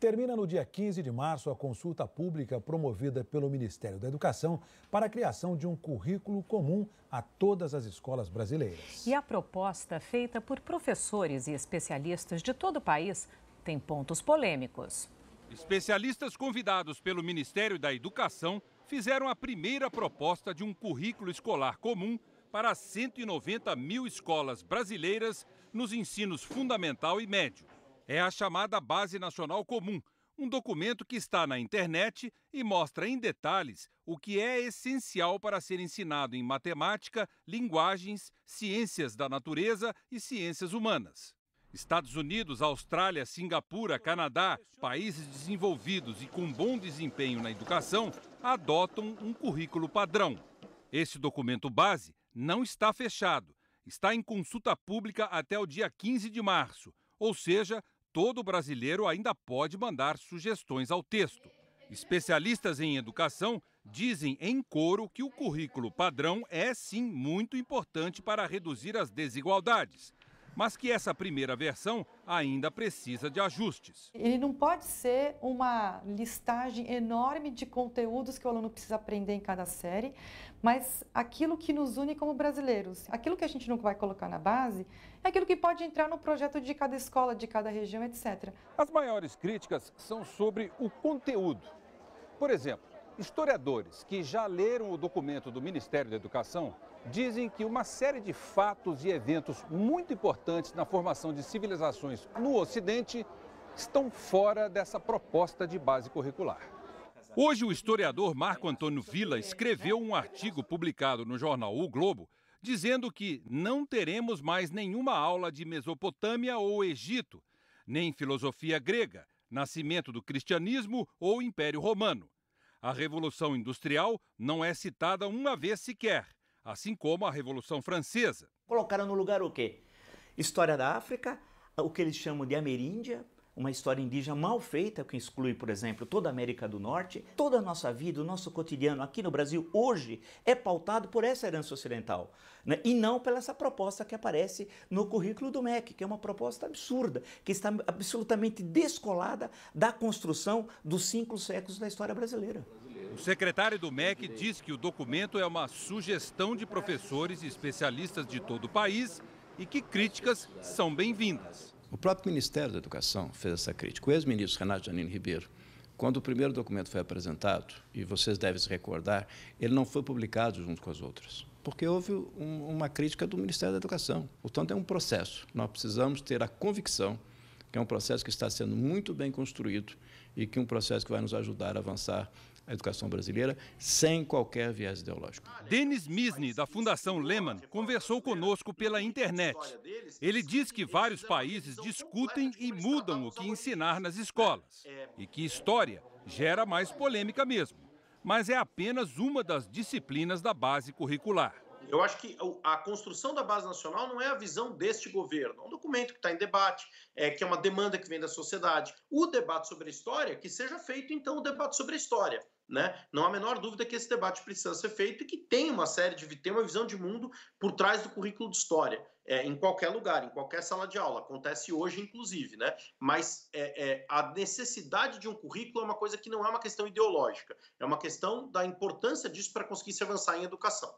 Termina no dia 15 de março a consulta pública promovida pelo Ministério da Educação para a criação de um currículo comum a todas as escolas brasileiras. E a proposta, feita por professores e especialistas de todo o país, tem pontos polêmicos. Especialistas convidados pelo Ministério da Educação fizeram a primeira proposta de um currículo escolar comum para 190 mil escolas brasileiras nos ensinos fundamental e médio é a chamada Base Nacional Comum, um documento que está na internet e mostra em detalhes o que é essencial para ser ensinado em matemática, linguagens, ciências da natureza e ciências humanas. Estados Unidos, Austrália, Singapura, Canadá, países desenvolvidos e com bom desempenho na educação, adotam um currículo padrão. Esse documento base não está fechado, está em consulta pública até o dia 15 de março, ou seja, todo brasileiro ainda pode mandar sugestões ao texto. Especialistas em educação dizem em coro que o currículo padrão é sim muito importante para reduzir as desigualdades mas que essa primeira versão ainda precisa de ajustes. Ele não pode ser uma listagem enorme de conteúdos que o aluno precisa aprender em cada série, mas aquilo que nos une como brasileiros. Aquilo que a gente nunca vai colocar na base é aquilo que pode entrar no projeto de cada escola, de cada região, etc. As maiores críticas são sobre o conteúdo. Por exemplo, Historiadores que já leram o documento do Ministério da Educação dizem que uma série de fatos e eventos muito importantes na formação de civilizações no Ocidente estão fora dessa proposta de base curricular. Hoje, o historiador Marco Antônio Villa escreveu um artigo publicado no jornal O Globo dizendo que não teremos mais nenhuma aula de Mesopotâmia ou Egito, nem filosofia grega, nascimento do cristianismo ou Império Romano. A Revolução Industrial não é citada uma vez sequer, assim como a Revolução Francesa. Colocaram no lugar o quê? História da África, o que eles chamam de Ameríndia, uma história indígena mal feita, que exclui, por exemplo, toda a América do Norte, toda a nossa vida, o nosso cotidiano aqui no Brasil hoje é pautado por essa herança ocidental né? e não pela essa proposta que aparece no currículo do MEC, que é uma proposta absurda, que está absolutamente descolada da construção dos cinco séculos da história brasileira. O secretário do MEC diz que o documento é uma sugestão de professores e especialistas de todo o país e que críticas são bem-vindas. O próprio Ministério da Educação fez essa crítica. O ex-ministro Renato Janine Ribeiro, quando o primeiro documento foi apresentado, e vocês devem se recordar, ele não foi publicado junto com as outras, porque houve um, uma crítica do Ministério da Educação. Portanto, é um processo. Nós precisamos ter a convicção que é um processo que está sendo muito bem construído e que é um processo que vai nos ajudar a avançar a educação brasileira sem qualquer viés ideológico. Denis Misne, da Fundação Lehman, conversou conosco pela internet. Ele diz que vários países discutem e mudam o que ensinar nas escolas e que história gera mais polêmica mesmo, mas é apenas uma das disciplinas da base curricular. Eu acho que a construção da base nacional não é a visão deste governo, é um documento que está em debate, é, que é uma demanda que vem da sociedade. O debate sobre a história, que seja feito então o debate sobre a história. Né? Não há a menor dúvida que esse debate precisa ser feito e que tem uma série de tem uma visão de mundo por trás do currículo de história, é, em qualquer lugar, em qualquer sala de aula. Acontece hoje, inclusive, né? Mas é, é, a necessidade de um currículo é uma coisa que não é uma questão ideológica, é uma questão da importância disso para conseguir se avançar em educação.